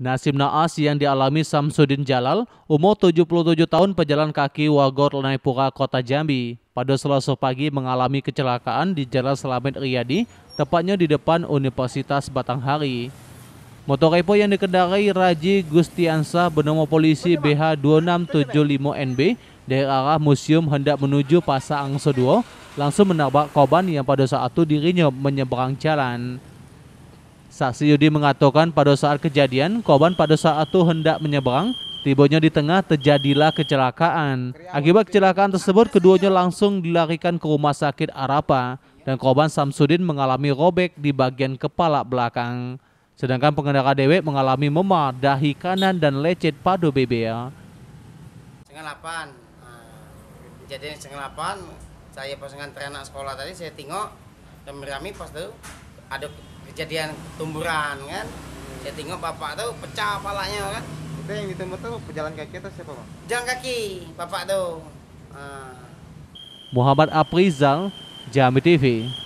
Nasib naas yang dialami Samsudin Jalal, umur 77 tahun pejalan kaki Wagor Lenaipuka, Kota Jambi, pada selasa pagi mengalami kecelakaan di Jalan Selamet Riyadi, tepatnya di depan Universitas Batanghari. Motor repo yang dikendarai Raji Gustiansa bernama polisi BH 2675NB dari arah museum hendak menuju Pasar Angso 2 langsung menabrak korban yang pada saat itu dirinya menyeberang jalan. Saksi Yudi mengatakan pada saat kejadian, korban pada saat itu hendak menyeberang, tibanya di tengah terjadilah kecelakaan. Akibat kecelakaan tersebut, keduanya langsung dilarikan ke rumah sakit Arapa dan korban Samsudin mengalami robek di bagian kepala belakang. Sedangkan pengendara DW mengalami memar, dahi kanan dan lecet pada bibir. Setengah 8, nah, kejadian setengah 8, saya pasangan anak sekolah tadi, saya tengok dan merami pas itu ada kejadian tumburan kan saya tengok bapak tuh pecah palanya kan itu yang ditembak tuh pejalan kaki atau siapa bang? pejalan kaki bapak tuh uh. Muhammad Aprizal Jambi TV